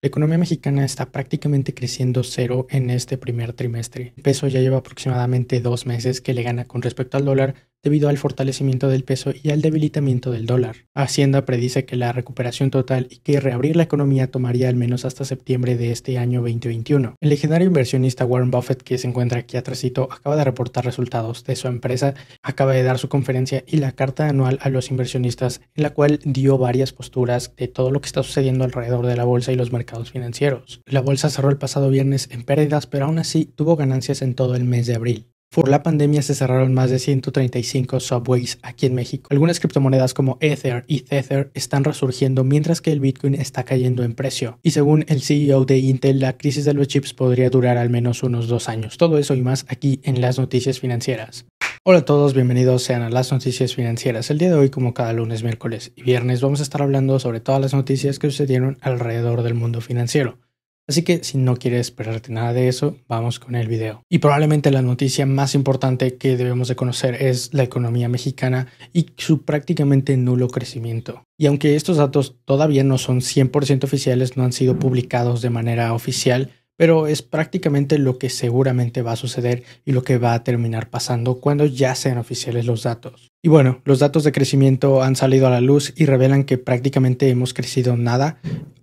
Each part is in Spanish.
La economía mexicana está prácticamente creciendo cero en este primer trimestre. El peso ya lleva aproximadamente dos meses que le gana con respecto al dólar, debido al fortalecimiento del peso y al debilitamiento del dólar. Hacienda predice que la recuperación total y que reabrir la economía tomaría al menos hasta septiembre de este año 2021. El legendario inversionista Warren Buffett, que se encuentra aquí atrásito, acaba de reportar resultados de su empresa, acaba de dar su conferencia y la carta anual a los inversionistas, en la cual dio varias posturas de todo lo que está sucediendo alrededor de la bolsa y los mercados financieros. La bolsa cerró el pasado viernes en pérdidas, pero aún así tuvo ganancias en todo el mes de abril. Por la pandemia se cerraron más de 135 subways aquí en México. Algunas criptomonedas como Ether y Tether están resurgiendo mientras que el Bitcoin está cayendo en precio. Y según el CEO de Intel, la crisis de los chips podría durar al menos unos dos años. Todo eso y más aquí en las noticias financieras. Hola a todos, bienvenidos sean a las noticias financieras. El día de hoy, como cada lunes, miércoles y viernes, vamos a estar hablando sobre todas las noticias que sucedieron alrededor del mundo financiero. Así que si no quieres esperarte nada de eso, vamos con el video. Y probablemente la noticia más importante que debemos de conocer es la economía mexicana y su prácticamente nulo crecimiento. Y aunque estos datos todavía no son 100% oficiales, no han sido publicados de manera oficial, pero es prácticamente lo que seguramente va a suceder y lo que va a terminar pasando cuando ya sean oficiales los datos. Y bueno, los datos de crecimiento han salido a la luz y revelan que prácticamente hemos crecido nada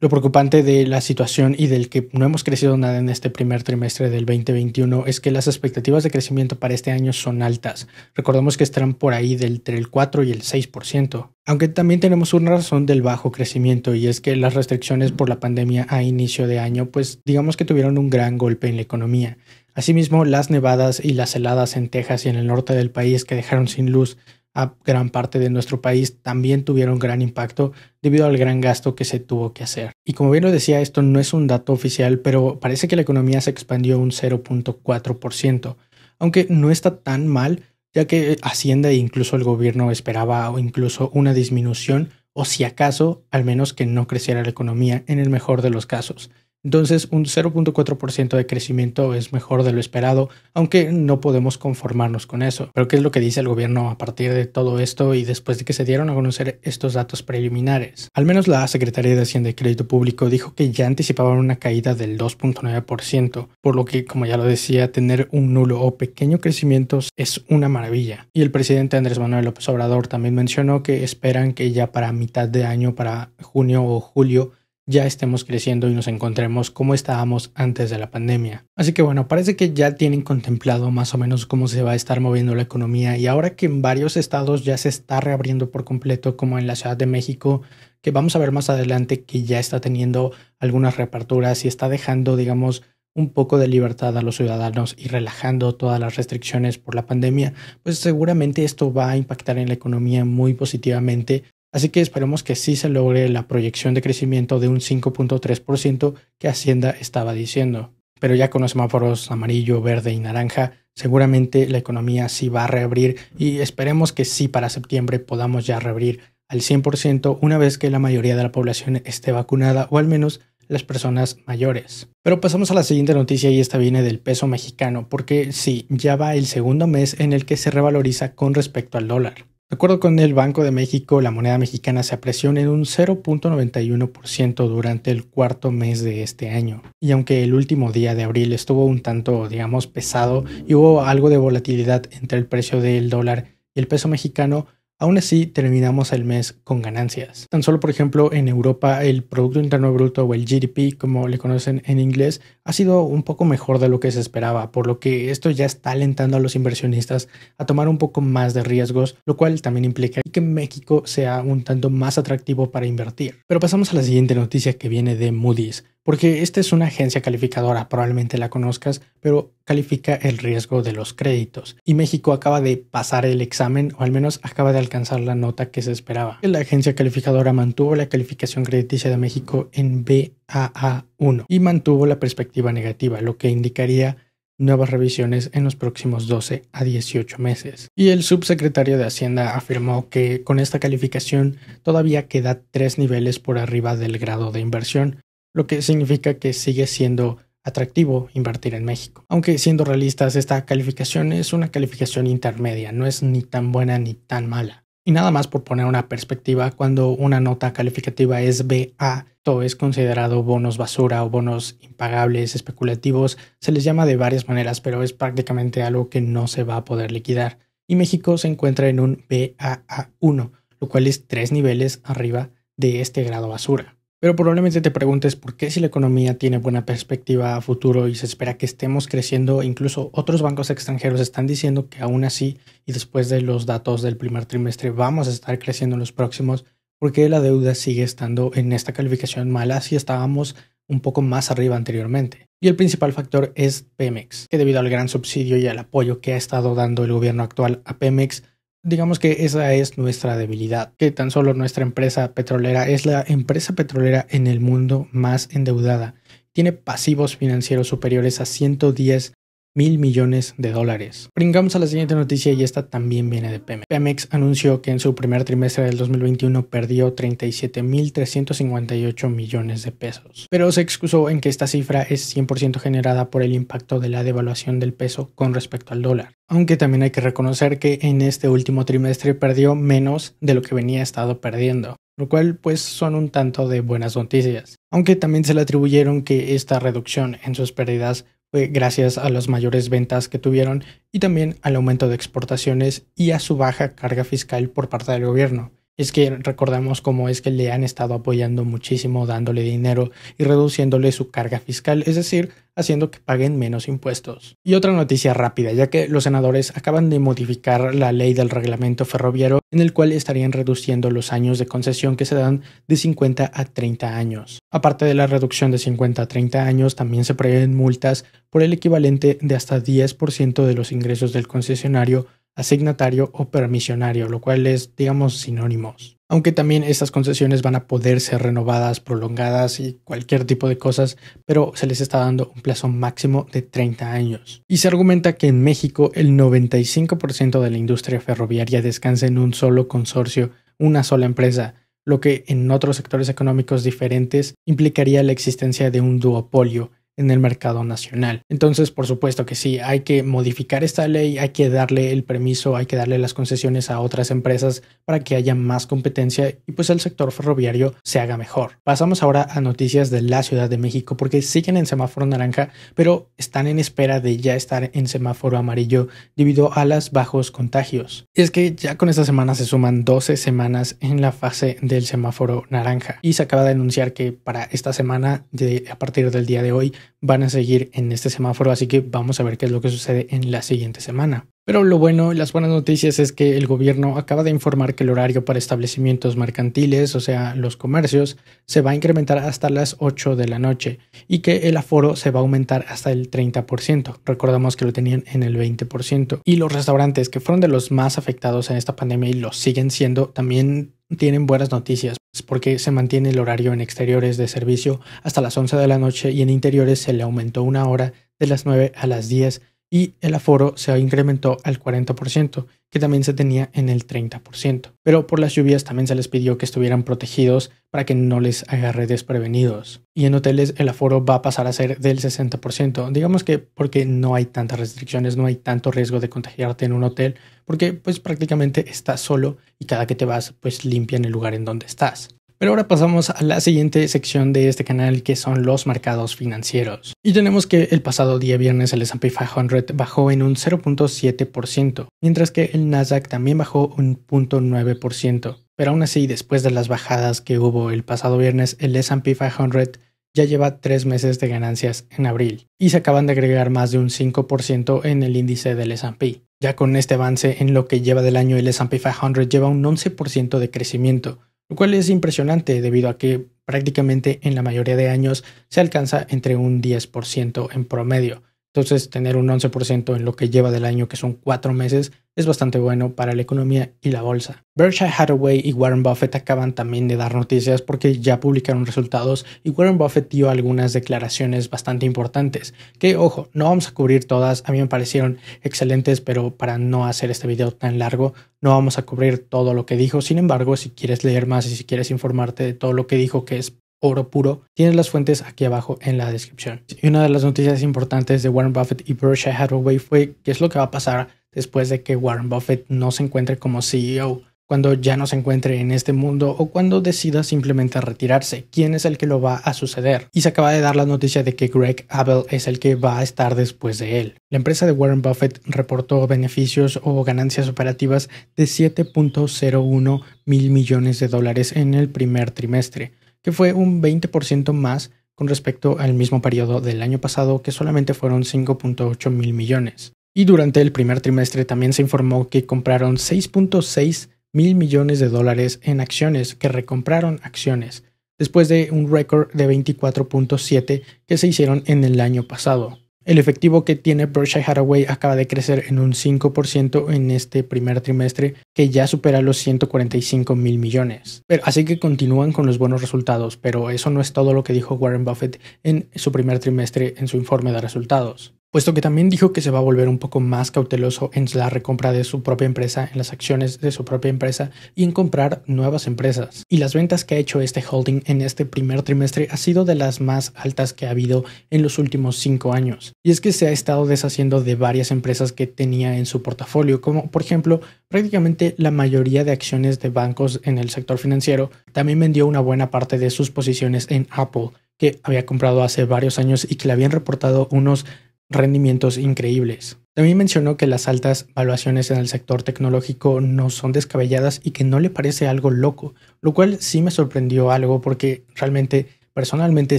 lo preocupante de la situación y del que no hemos crecido nada en este primer trimestre del 2021 es que las expectativas de crecimiento para este año son altas. Recordemos que estarán por ahí del, entre el 4 y el 6%. Aunque también tenemos una razón del bajo crecimiento y es que las restricciones por la pandemia a inicio de año pues digamos que tuvieron un gran golpe en la economía. Asimismo, las nevadas y las heladas en Texas y en el norte del país que dejaron sin luz a gran parte de nuestro país también tuvieron gran impacto debido al gran gasto que se tuvo que hacer. Y como bien lo decía, esto no es un dato oficial, pero parece que la economía se expandió un 0.4%, aunque no está tan mal, ya que Hacienda e incluso el gobierno esperaba o incluso una disminución o si acaso, al menos que no creciera la economía en el mejor de los casos. Entonces, un 0.4% de crecimiento es mejor de lo esperado, aunque no podemos conformarnos con eso. Pero ¿qué es lo que dice el gobierno a partir de todo esto y después de que se dieron a conocer estos datos preliminares? Al menos la Secretaría de Hacienda y Crédito Público dijo que ya anticipaban una caída del 2.9%, por lo que, como ya lo decía, tener un nulo o pequeño crecimiento es una maravilla. Y el presidente Andrés Manuel López Obrador también mencionó que esperan que ya para mitad de año, para junio o julio, ya estemos creciendo y nos encontremos como estábamos antes de la pandemia. Así que bueno, parece que ya tienen contemplado más o menos cómo se va a estar moviendo la economía y ahora que en varios estados ya se está reabriendo por completo, como en la Ciudad de México, que vamos a ver más adelante que ya está teniendo algunas reaperturas y está dejando, digamos, un poco de libertad a los ciudadanos y relajando todas las restricciones por la pandemia, pues seguramente esto va a impactar en la economía muy positivamente Así que esperemos que sí se logre la proyección de crecimiento de un 5.3% que Hacienda estaba diciendo. Pero ya con los semáforos amarillo, verde y naranja, seguramente la economía sí va a reabrir y esperemos que sí para septiembre podamos ya reabrir al 100% una vez que la mayoría de la población esté vacunada o al menos las personas mayores. Pero pasamos a la siguiente noticia y esta viene del peso mexicano porque sí, ya va el segundo mes en el que se revaloriza con respecto al dólar. De acuerdo con el Banco de México, la moneda mexicana se apreció en un 0.91% durante el cuarto mes de este año. Y aunque el último día de abril estuvo un tanto, digamos, pesado y hubo algo de volatilidad entre el precio del dólar y el peso mexicano, Aún así, terminamos el mes con ganancias. Tan solo, por ejemplo, en Europa, el Producto Interno Bruto o el GDP, como le conocen en inglés, ha sido un poco mejor de lo que se esperaba, por lo que esto ya está alentando a los inversionistas a tomar un poco más de riesgos, lo cual también implica que México sea un tanto más atractivo para invertir. Pero pasamos a la siguiente noticia que viene de Moody's. Porque esta es una agencia calificadora, probablemente la conozcas, pero califica el riesgo de los créditos. Y México acaba de pasar el examen, o al menos acaba de alcanzar la nota que se esperaba. La agencia calificadora mantuvo la calificación crediticia de México en BAA1 y mantuvo la perspectiva negativa, lo que indicaría nuevas revisiones en los próximos 12 a 18 meses. Y el subsecretario de Hacienda afirmó que con esta calificación todavía queda tres niveles por arriba del grado de inversión, lo que significa que sigue siendo atractivo invertir en México. Aunque siendo realistas, esta calificación es una calificación intermedia, no es ni tan buena ni tan mala. Y nada más por poner una perspectiva, cuando una nota calificativa es BA, todo es considerado bonos basura o bonos impagables, especulativos, se les llama de varias maneras, pero es prácticamente algo que no se va a poder liquidar. Y México se encuentra en un BAA1, lo cual es tres niveles arriba de este grado basura. Pero probablemente te preguntes por qué si la economía tiene buena perspectiva a futuro y se espera que estemos creciendo, incluso otros bancos extranjeros están diciendo que aún así y después de los datos del primer trimestre vamos a estar creciendo en los próximos, porque la deuda sigue estando en esta calificación mala si estábamos un poco más arriba anteriormente? Y el principal factor es Pemex, que debido al gran subsidio y al apoyo que ha estado dando el gobierno actual a Pemex, Digamos que esa es nuestra debilidad, que tan solo nuestra empresa petrolera es la empresa petrolera en el mundo más endeudada. Tiene pasivos financieros superiores a 110 mil millones de dólares. Bringamos a la siguiente noticia y esta también viene de Pemex. Pemex anunció que en su primer trimestre del 2021 perdió 37.358 millones de pesos, pero se excusó en que esta cifra es 100% generada por el impacto de la devaluación del peso con respecto al dólar. Aunque también hay que reconocer que en este último trimestre perdió menos de lo que venía estado perdiendo lo cual pues son un tanto de buenas noticias, aunque también se le atribuyeron que esta reducción en sus pérdidas fue gracias a las mayores ventas que tuvieron y también al aumento de exportaciones y a su baja carga fiscal por parte del gobierno es que recordamos cómo es que le han estado apoyando muchísimo, dándole dinero y reduciéndole su carga fiscal, es decir, haciendo que paguen menos impuestos. Y otra noticia rápida, ya que los senadores acaban de modificar la ley del reglamento ferroviario en el cual estarían reduciendo los años de concesión que se dan de 50 a 30 años. Aparte de la reducción de 50 a 30 años, también se prevén multas por el equivalente de hasta 10% de los ingresos del concesionario asignatario o permisionario, lo cual es, digamos, sinónimos. Aunque también estas concesiones van a poder ser renovadas, prolongadas y cualquier tipo de cosas, pero se les está dando un plazo máximo de 30 años. Y se argumenta que en México el 95% de la industria ferroviaria descansa en un solo consorcio, una sola empresa, lo que en otros sectores económicos diferentes implicaría la existencia de un duopolio, en el mercado nacional. Entonces, por supuesto que sí, hay que modificar esta ley, hay que darle el permiso, hay que darle las concesiones a otras empresas para que haya más competencia y pues el sector ferroviario se haga mejor. Pasamos ahora a noticias de la Ciudad de México porque siguen en semáforo naranja, pero están en espera de ya estar en semáforo amarillo debido a los bajos contagios. Y es que ya con esta semana se suman 12 semanas en la fase del semáforo naranja y se acaba de anunciar que para esta semana, de, a partir del día de hoy, van a seguir en este semáforo, así que vamos a ver qué es lo que sucede en la siguiente semana. Pero lo bueno, las buenas noticias es que el gobierno acaba de informar que el horario para establecimientos mercantiles, o sea, los comercios, se va a incrementar hasta las 8 de la noche y que el aforo se va a aumentar hasta el 30%. Recordamos que lo tenían en el 20%. Y los restaurantes que fueron de los más afectados en esta pandemia y lo siguen siendo, también tienen buenas noticias, pues, porque se mantiene el horario en exteriores de servicio hasta las 11 de la noche y en interiores se le aumentó una hora de las 9 a las 10 y el aforo se incrementó al 40% que también se tenía en el 30%. Pero por las lluvias también se les pidió que estuvieran protegidos para que no les agarre desprevenidos. Y en hoteles el aforo va a pasar a ser del 60%. Digamos que porque no hay tantas restricciones, no hay tanto riesgo de contagiarte en un hotel, porque pues prácticamente estás solo y cada que te vas pues limpian el lugar en donde estás. Pero ahora pasamos a la siguiente sección de este canal que son los mercados financieros. Y tenemos que el pasado día viernes el S&P 500 bajó en un 0.7%, mientras que el Nasdaq también bajó un 0.9%. Pero aún así, después de las bajadas que hubo el pasado viernes, el S&P 500 ya lleva tres meses de ganancias en abril y se acaban de agregar más de un 5% en el índice del S&P. Ya con este avance en lo que lleva del año el S&P 500 lleva un 11% de crecimiento, lo cual es impresionante debido a que prácticamente en la mayoría de años se alcanza entre un 10% en promedio, entonces, tener un 11% en lo que lleva del año, que son cuatro meses, es bastante bueno para la economía y la bolsa. Berkshire Hathaway y Warren Buffett acaban también de dar noticias porque ya publicaron resultados y Warren Buffett dio algunas declaraciones bastante importantes, que ojo, no vamos a cubrir todas, a mí me parecieron excelentes, pero para no hacer este video tan largo, no vamos a cubrir todo lo que dijo, sin embargo, si quieres leer más y si quieres informarte de todo lo que dijo, que es oro puro. Tienes las fuentes aquí abajo en la descripción. Y una de las noticias importantes de Warren Buffett y Berkshire Hathaway fue qué es lo que va a pasar después de que Warren Buffett no se encuentre como CEO, cuando ya no se encuentre en este mundo o cuando decida simplemente retirarse, quién es el que lo va a suceder. Y se acaba de dar la noticia de que Greg Abel es el que va a estar después de él. La empresa de Warren Buffett reportó beneficios o ganancias operativas de 7.01 mil millones de dólares en el primer trimestre que fue un 20% más con respecto al mismo periodo del año pasado, que solamente fueron 5.8 mil millones. Y durante el primer trimestre también se informó que compraron 6.6 mil millones de dólares en acciones, que recompraron acciones, después de un récord de 24.7 que se hicieron en el año pasado. El efectivo que tiene Berkshire Hathaway acaba de crecer en un 5% en este primer trimestre, que ya supera los 145 mil millones. así que continúan con los buenos resultados, pero eso no es todo lo que dijo Warren Buffett en su primer trimestre en su informe de resultados puesto que también dijo que se va a volver un poco más cauteloso en la recompra de su propia empresa, en las acciones de su propia empresa y en comprar nuevas empresas. Y las ventas que ha hecho este holding en este primer trimestre ha sido de las más altas que ha habido en los últimos cinco años. Y es que se ha estado deshaciendo de varias empresas que tenía en su portafolio, como por ejemplo prácticamente la mayoría de acciones de bancos en el sector financiero. También vendió una buena parte de sus posiciones en Apple que había comprado hace varios años y que le habían reportado unos rendimientos increíbles. También mencionó que las altas valuaciones en el sector tecnológico no son descabelladas y que no le parece algo loco, lo cual sí me sorprendió algo porque realmente personalmente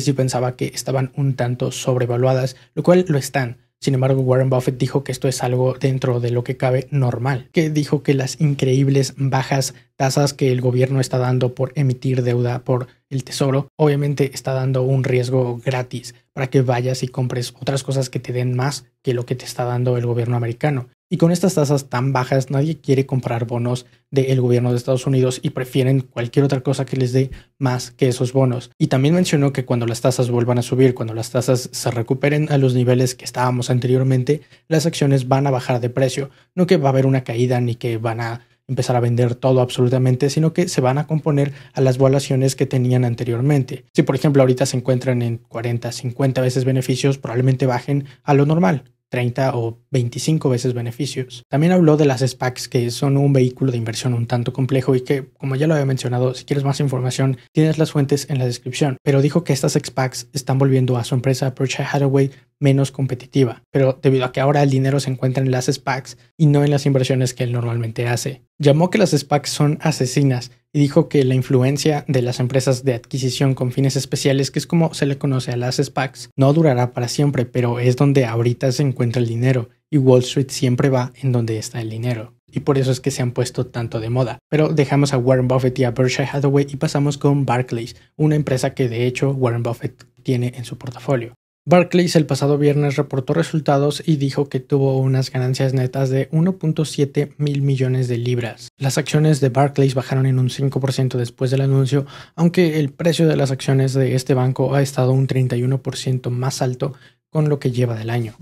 sí pensaba que estaban un tanto sobrevaluadas, lo cual lo están, sin embargo, Warren Buffett dijo que esto es algo dentro de lo que cabe normal, que dijo que las increíbles bajas tasas que el gobierno está dando por emitir deuda por el tesoro, obviamente está dando un riesgo gratis para que vayas y compres otras cosas que te den más que lo que te está dando el gobierno americano. Y con estas tasas tan bajas, nadie quiere comprar bonos del gobierno de Estados Unidos y prefieren cualquier otra cosa que les dé más que esos bonos. Y también mencionó que cuando las tasas vuelvan a subir, cuando las tasas se recuperen a los niveles que estábamos anteriormente, las acciones van a bajar de precio. No que va a haber una caída ni que van a empezar a vender todo absolutamente, sino que se van a componer a las volaciones que tenían anteriormente. Si por ejemplo ahorita se encuentran en 40, 50 veces beneficios, probablemente bajen a lo normal, 30 o 25 veces beneficios. También habló de las SPACs, que son un vehículo de inversión un tanto complejo y que, como ya lo había mencionado, si quieres más información, tienes las fuentes en la descripción, pero dijo que estas SPACs están volviendo a su empresa Berkshire Hathaway menos competitiva, pero debido a que ahora el dinero se encuentra en las SPACs y no en las inversiones que él normalmente hace llamó que las SPACs son asesinas y dijo que la influencia de las empresas de adquisición con fines especiales, que es como se le conoce a las SPACs, no durará para siempre, pero es donde ahorita se encuentra el dinero y Wall Street siempre va en donde está el dinero. Y por eso es que se han puesto tanto de moda. Pero dejamos a Warren Buffett y a Berkshire Hathaway y pasamos con Barclays, una empresa que de hecho Warren Buffett tiene en su portafolio. Barclays el pasado viernes reportó resultados y dijo que tuvo unas ganancias netas de 1.7 mil millones de libras. Las acciones de Barclays bajaron en un 5% después del anuncio, aunque el precio de las acciones de este banco ha estado un 31% más alto con lo que lleva del año.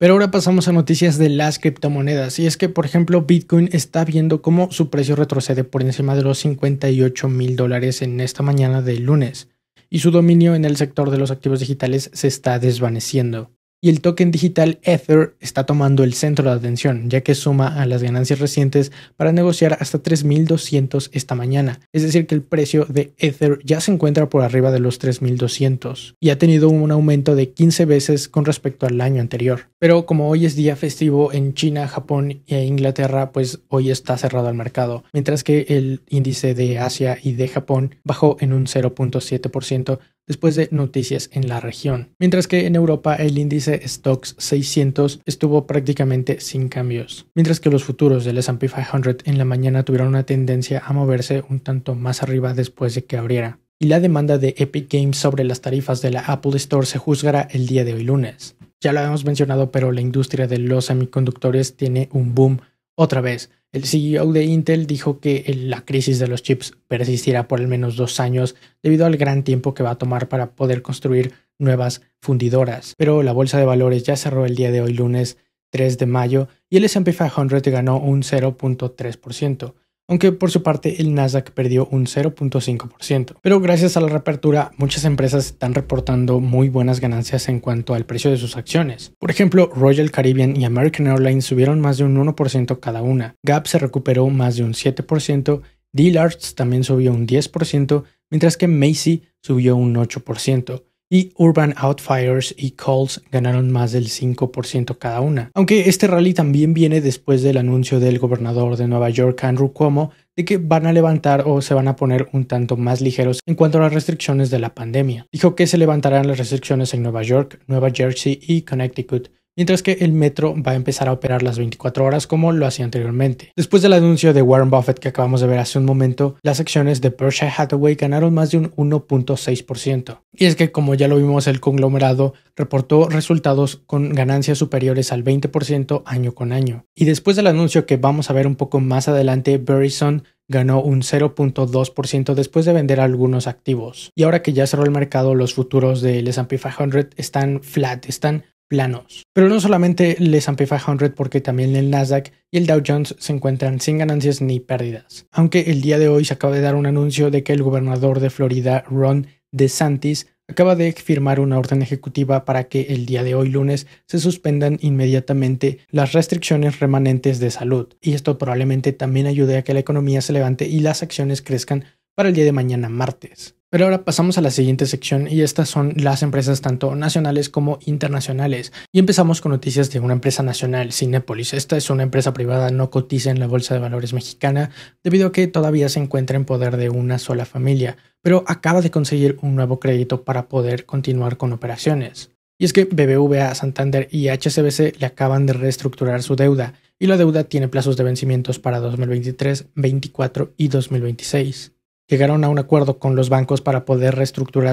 Pero ahora pasamos a noticias de las criptomonedas y es que por ejemplo Bitcoin está viendo cómo su precio retrocede por encima de los 58 mil dólares en esta mañana del lunes y su dominio en el sector de los activos digitales se está desvaneciendo y el token digital Ether está tomando el centro de atención, ya que suma a las ganancias recientes para negociar hasta 3.200 esta mañana. Es decir, que el precio de Ether ya se encuentra por arriba de los 3.200 y ha tenido un aumento de 15 veces con respecto al año anterior. Pero como hoy es día festivo en China, Japón e Inglaterra, pues hoy está cerrado el mercado, mientras que el índice de Asia y de Japón bajó en un 0.7% después de noticias en la región. Mientras que en Europa el índice Stocks 600 estuvo prácticamente sin cambios, mientras que los futuros del S&P 500 en la mañana tuvieron una tendencia a moverse un tanto más arriba después de que abriera. Y la demanda de Epic Games sobre las tarifas de la Apple Store se juzgará el día de hoy lunes. Ya lo habíamos mencionado, pero la industria de los semiconductores tiene un boom otra vez, el CEO de Intel dijo que la crisis de los chips persistirá por al menos dos años debido al gran tiempo que va a tomar para poder construir nuevas fundidoras. Pero la bolsa de valores ya cerró el día de hoy lunes 3 de mayo y el S&P 500 ganó un 0.3% aunque por su parte el Nasdaq perdió un 0.5%. Pero gracias a la reapertura, muchas empresas están reportando muy buenas ganancias en cuanto al precio de sus acciones. Por ejemplo, Royal Caribbean y American Airlines subieron más de un 1% cada una, Gap se recuperó más de un 7%, Dillard's también subió un 10%, mientras que Macy subió un 8% y Urban Outfires y Colts ganaron más del 5% cada una. Aunque este rally también viene después del anuncio del gobernador de Nueva York, Andrew Cuomo, de que van a levantar o se van a poner un tanto más ligeros en cuanto a las restricciones de la pandemia. Dijo que se levantarán las restricciones en Nueva York, Nueva Jersey y Connecticut mientras que el metro va a empezar a operar las 24 horas como lo hacía anteriormente. Después del anuncio de Warren Buffett que acabamos de ver hace un momento, las acciones de Berkshire Hathaway ganaron más de un 1.6%. Y es que como ya lo vimos, el conglomerado reportó resultados con ganancias superiores al 20% año con año. Y después del anuncio que vamos a ver un poco más adelante, Verizon ganó un 0.2% después de vender algunos activos. Y ahora que ya cerró el mercado, los futuros del S&P 500 están flat, están planos. Pero no solamente les S&P 100 porque también el Nasdaq y el Dow Jones se encuentran sin ganancias ni pérdidas. Aunque el día de hoy se acaba de dar un anuncio de que el gobernador de Florida, Ron DeSantis, acaba de firmar una orden ejecutiva para que el día de hoy lunes se suspendan inmediatamente las restricciones remanentes de salud. Y esto probablemente también ayude a que la economía se levante y las acciones crezcan para el día de mañana martes. Pero ahora pasamos a la siguiente sección y estas son las empresas tanto nacionales como internacionales. Y empezamos con noticias de una empresa nacional, Cinepolis. Esta es una empresa privada no cotiza en la Bolsa de Valores mexicana debido a que todavía se encuentra en poder de una sola familia, pero acaba de conseguir un nuevo crédito para poder continuar con operaciones. Y es que BBVA, Santander y HSBC le acaban de reestructurar su deuda y la deuda tiene plazos de vencimientos para 2023, 2024 y 2026 llegaron a un acuerdo con los bancos para poder reestructurar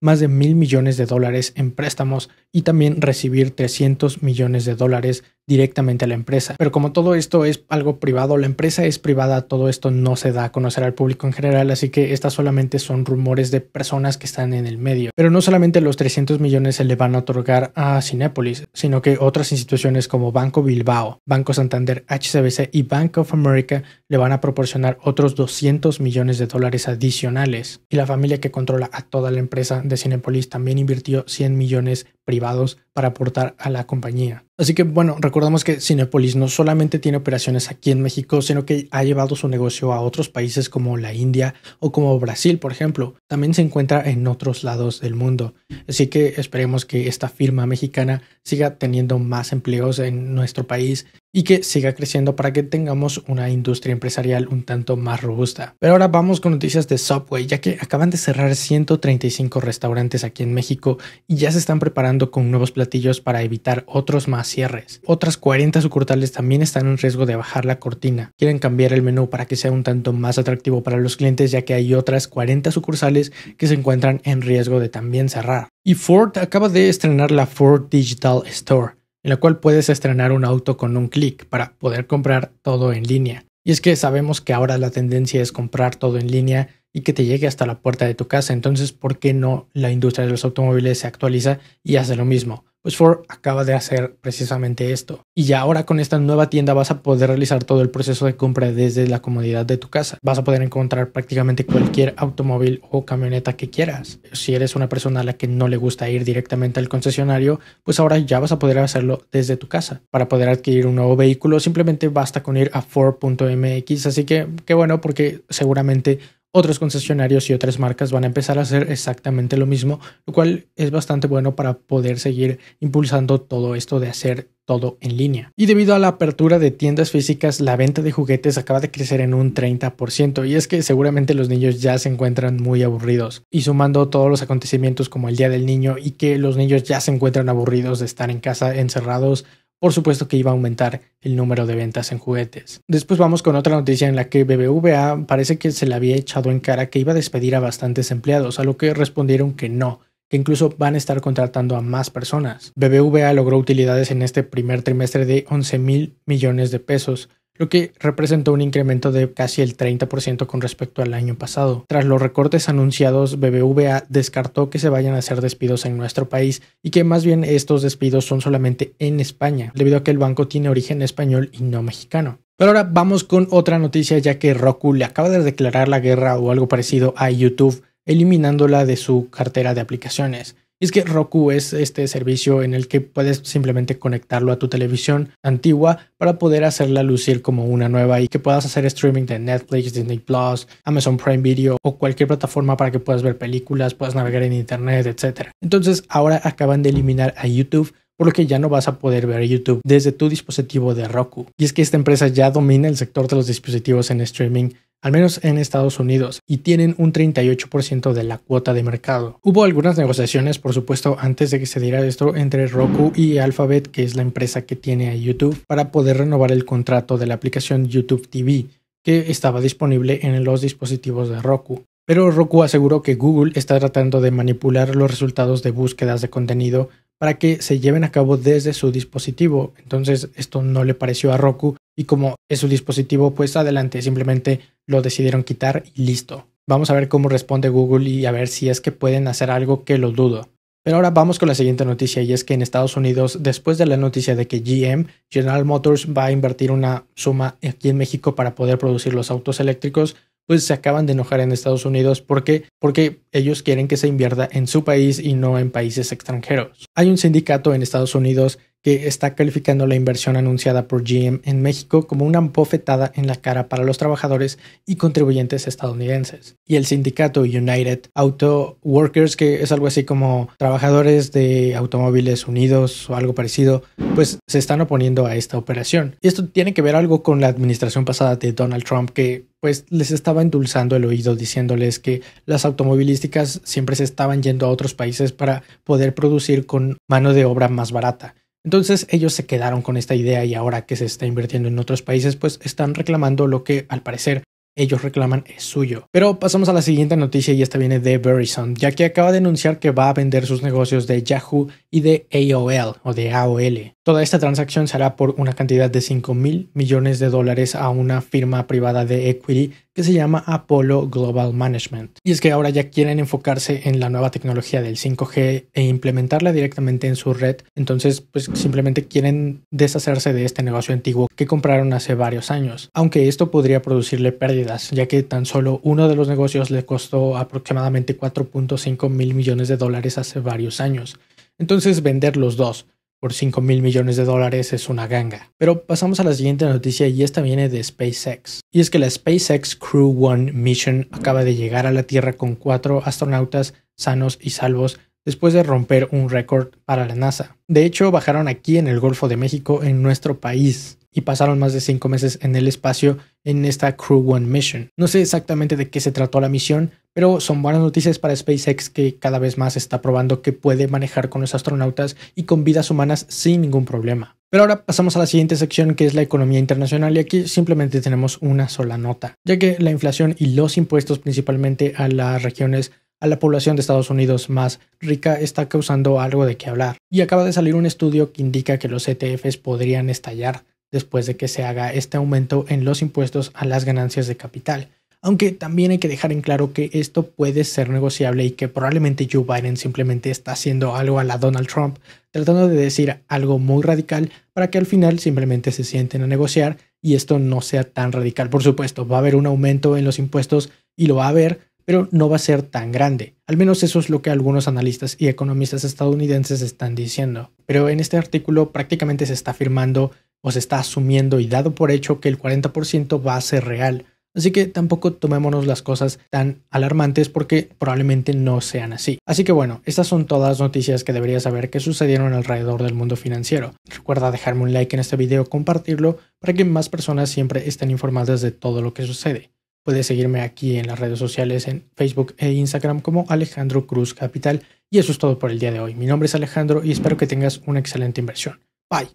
más, de mil millones de dólares en préstamos y también recibir 300 millones de dólares directamente a la empresa. Pero como todo esto es algo privado, la empresa es privada, todo esto no se da a conocer al público en general, así que estas solamente son rumores de personas que están en el medio. Pero no solamente los 300 millones se le van a otorgar a cinepolis sino que otras instituciones como Banco Bilbao, Banco Santander, HCBC y Bank of America le van a proporcionar otros 200 millones de dólares adicionales. Y la familia que controla a toda la empresa de cinepolis también invirtió 100 millones privados para aportar a la compañía. Así que bueno, recordamos que Cinepolis no solamente tiene operaciones aquí en México, sino que ha llevado su negocio a otros países como la India o como Brasil, por ejemplo. También se encuentra en otros lados del mundo. Así que esperemos que esta firma mexicana siga teniendo más empleos en nuestro país y que siga creciendo para que tengamos una industria empresarial un tanto más robusta. Pero ahora vamos con noticias de Subway, ya que acaban de cerrar 135 restaurantes aquí en México y ya se están preparando con nuevos platillos para evitar otros más cierres. Otras 40 sucursales también están en riesgo de bajar la cortina. Quieren cambiar el menú para que sea un tanto más atractivo para los clientes, ya que hay otras 40 sucursales que se encuentran en riesgo de también cerrar. Y Ford acaba de estrenar la Ford Digital Store en la cual puedes estrenar un auto con un clic para poder comprar todo en línea. Y es que sabemos que ahora la tendencia es comprar todo en línea y que te llegue hasta la puerta de tu casa. Entonces, ¿por qué no la industria de los automóviles se actualiza y hace lo mismo? pues Ford acaba de hacer precisamente esto. Y ya ahora con esta nueva tienda vas a poder realizar todo el proceso de compra desde la comodidad de tu casa. Vas a poder encontrar prácticamente cualquier automóvil o camioneta que quieras. Si eres una persona a la que no le gusta ir directamente al concesionario, pues ahora ya vas a poder hacerlo desde tu casa. Para poder adquirir un nuevo vehículo simplemente basta con ir a Ford.mx. Así que qué bueno porque seguramente otros concesionarios y otras marcas van a empezar a hacer exactamente lo mismo, lo cual es bastante bueno para poder seguir impulsando todo esto de hacer todo en línea. Y debido a la apertura de tiendas físicas, la venta de juguetes acaba de crecer en un 30%, y es que seguramente los niños ya se encuentran muy aburridos. Y sumando todos los acontecimientos como el Día del Niño y que los niños ya se encuentran aburridos de estar en casa encerrados, por supuesto que iba a aumentar el número de ventas en juguetes. Después vamos con otra noticia en la que BBVA parece que se le había echado en cara que iba a despedir a bastantes empleados, a lo que respondieron que no, que incluso van a estar contratando a más personas. BBVA logró utilidades en este primer trimestre de 11 mil millones de pesos, lo que representó un incremento de casi el 30% con respecto al año pasado. Tras los recortes anunciados, BBVA descartó que se vayan a hacer despidos en nuestro país y que más bien estos despidos son solamente en España, debido a que el banco tiene origen español y no mexicano. Pero ahora vamos con otra noticia ya que Roku le acaba de declarar la guerra o algo parecido a YouTube, eliminándola de su cartera de aplicaciones. Y es que Roku es este servicio en el que puedes simplemente conectarlo a tu televisión antigua para poder hacerla lucir como una nueva y que puedas hacer streaming de Netflix, Disney Plus, Amazon Prime Video o cualquier plataforma para que puedas ver películas, puedas navegar en internet, etc. Entonces ahora acaban de eliminar a YouTube por lo que ya no vas a poder ver YouTube desde tu dispositivo de Roku. Y es que esta empresa ya domina el sector de los dispositivos en streaming al menos en Estados Unidos, y tienen un 38% de la cuota de mercado. Hubo algunas negociaciones, por supuesto, antes de que se diera esto entre Roku y Alphabet, que es la empresa que tiene a YouTube, para poder renovar el contrato de la aplicación YouTube TV, que estaba disponible en los dispositivos de Roku pero Roku aseguró que Google está tratando de manipular los resultados de búsquedas de contenido para que se lleven a cabo desde su dispositivo. Entonces esto no le pareció a Roku y como es su dispositivo, pues adelante, simplemente lo decidieron quitar y listo. Vamos a ver cómo responde Google y a ver si es que pueden hacer algo que lo dudo. Pero ahora vamos con la siguiente noticia y es que en Estados Unidos, después de la noticia de que GM, General Motors, va a invertir una suma aquí en México para poder producir los autos eléctricos, pues se acaban de enojar en Estados Unidos porque, porque ellos quieren que se invierta en su país y no en países extranjeros. Hay un sindicato en Estados Unidos que está calificando la inversión anunciada por GM en México como una bofetada en la cara para los trabajadores y contribuyentes estadounidenses. Y el sindicato United Auto Workers, que es algo así como trabajadores de automóviles unidos o algo parecido, pues se están oponiendo a esta operación. Y esto tiene que ver algo con la administración pasada de Donald Trump, que pues les estaba endulzando el oído diciéndoles que las automovilísticas siempre se estaban yendo a otros países para poder producir con mano de obra más barata. Entonces ellos se quedaron con esta idea y ahora que se está invirtiendo en otros países, pues están reclamando lo que al parecer ellos reclaman es suyo. Pero pasamos a la siguiente noticia y esta viene de Verizon, ya que acaba de anunciar que va a vender sus negocios de Yahoo y de AOL o de AOL. Toda esta transacción será por una cantidad de 5 mil millones de dólares a una firma privada de equity que se llama Apollo Global Management. Y es que ahora ya quieren enfocarse en la nueva tecnología del 5G e implementarla directamente en su red. Entonces, pues simplemente quieren deshacerse de este negocio antiguo que compraron hace varios años. Aunque esto podría producirle pérdidas, ya que tan solo uno de los negocios le costó aproximadamente 4.5 mil millones de dólares hace varios años. Entonces, vender los dos por 5 mil millones de dólares es una ganga. Pero pasamos a la siguiente noticia y esta viene de SpaceX. Y es que la SpaceX Crew One Mission acaba de llegar a la Tierra con cuatro astronautas sanos y salvos después de romper un récord para la NASA. De hecho, bajaron aquí en el Golfo de México, en nuestro país, y pasaron más de cinco meses en el espacio en esta Crew One Mission. No sé exactamente de qué se trató la misión, pero son buenas noticias para SpaceX que cada vez más está probando que puede manejar con los astronautas y con vidas humanas sin ningún problema. Pero ahora pasamos a la siguiente sección que es la economía internacional y aquí simplemente tenemos una sola nota, ya que la inflación y los impuestos principalmente a las regiones a la población de Estados Unidos más rica está causando algo de qué hablar. Y acaba de salir un estudio que indica que los ETFs podrían estallar después de que se haga este aumento en los impuestos a las ganancias de capital aunque también hay que dejar en claro que esto puede ser negociable y que probablemente Joe Biden simplemente está haciendo algo a la Donald Trump, tratando de decir algo muy radical para que al final simplemente se sienten a negociar y esto no sea tan radical. Por supuesto, va a haber un aumento en los impuestos y lo va a haber, pero no va a ser tan grande. Al menos eso es lo que algunos analistas y economistas estadounidenses están diciendo. Pero en este artículo prácticamente se está afirmando o se está asumiendo y dado por hecho que el 40% va a ser real. Así que tampoco tomémonos las cosas tan alarmantes porque probablemente no sean así. Así que bueno, estas son todas las noticias que deberías saber que sucedieron alrededor del mundo financiero. Recuerda dejarme un like en este video, compartirlo para que más personas siempre estén informadas de todo lo que sucede. Puedes seguirme aquí en las redes sociales en Facebook e Instagram como Alejandro Cruz Capital. Y eso es todo por el día de hoy. Mi nombre es Alejandro y espero que tengas una excelente inversión. Bye.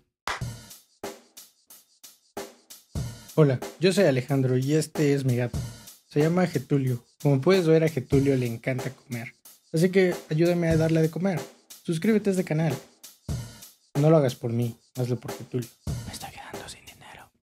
Hola, yo soy Alejandro y este es mi gato. Se llama Getulio. Como puedes ver a Getulio le encanta comer. Así que ayúdame a darle de comer. Suscríbete a este canal. No lo hagas por mí, hazlo por Getulio. Está bien.